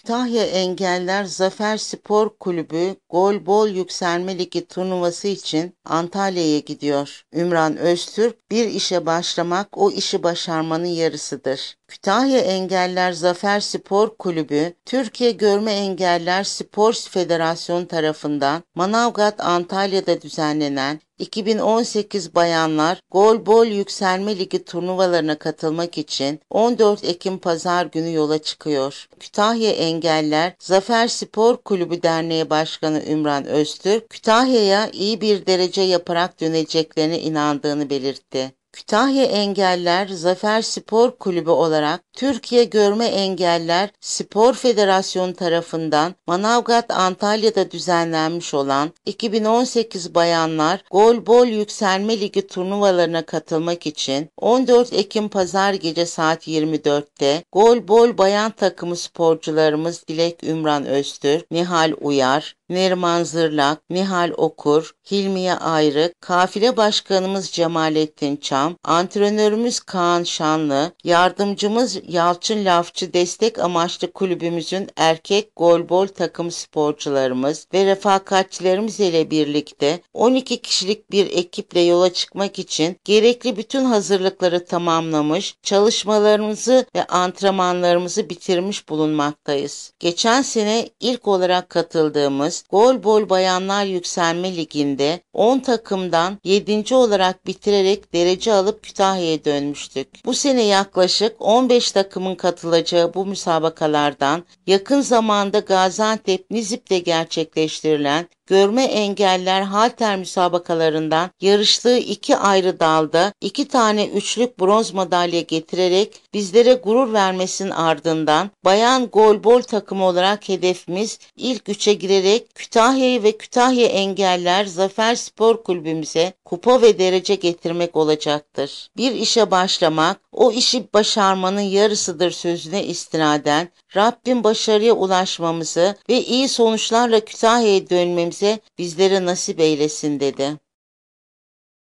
Kütahya Engeller Zafer Spor Kulübü gol bol Yükselme Ligi turnuvası için Antalya'ya gidiyor. Ümran Öztürk bir işe başlamak o işi başarmanın yarısıdır. Kütahya Engeller Zafer Spor Kulübü, Türkiye Görme Engeller Spor Federasyonu tarafından Manavgat Antalya'da düzenlenen 2018 bayanlar Golbol Yükselme Ligi turnuvalarına katılmak için 14 Ekim Pazar günü yola çıkıyor. Kütahya Engeller Zafer Spor Kulübü Derneği Başkanı Ümran Öztürk, Kütahya'ya iyi bir derece yaparak döneceklerine inandığını belirtti. Kütahya Engeller Zafer Spor Kulübü olarak Türkiye Görme Engeller Spor Federasyonu tarafından Manavgat Antalya'da düzenlenmiş olan 2018 Bayanlar Golbol Yükselme Ligi turnuvalarına katılmak için 14 Ekim Pazar gece saat 24'te Golbol Bayan takımı sporcularımız Dilek Ümran Öztür, Nihal Uyar, Neriman Zırlak, Nihal Okur, Hilmiye Ayrık, kafile başkanımız Cemalettin Çam, antrenörümüz Kaan Şanlı, yardımcımız Yalçın Lafçı Destek Amaçlı Kulübümüzün erkek golbol takım sporcularımız ve refakatçilerimiz ile birlikte 12 kişilik bir ekiple yola çıkmak için gerekli bütün hazırlıkları tamamlamış, çalışmalarımızı ve antrenmanlarımızı bitirmiş bulunmaktayız. Geçen sene ilk olarak katıldığımız Golbol Bayanlar Yükselme Ligi'nde 10 takımdan 7. olarak bitirerek derece alıp Kütahya'ya dönmüştük. Bu sene yaklaşık 15 15 takımın katılacağı bu müsabakalardan yakın zamanda Gaziantep Nizip'te gerçekleştirilen görme engeller halter müsabakalarından yarıştığı iki ayrı dalda iki tane üçlük bronz madalya getirerek bizlere gurur vermesinin ardından bayan golbol takımı olarak hedefimiz ilk üçe girerek Kütahya'yı ve Kütahya Engeller Zafer Spor Kulübümüze kupa ve derece getirmek olacaktır. Bir işe başlamak o işi başarmanın yarısıdır sözüne istinaden Rabbim başarıya ulaşmamızı ve iyi sonuçlarla Kütahya'ya dönmemizi bize bizlere nasip eylesin dedi.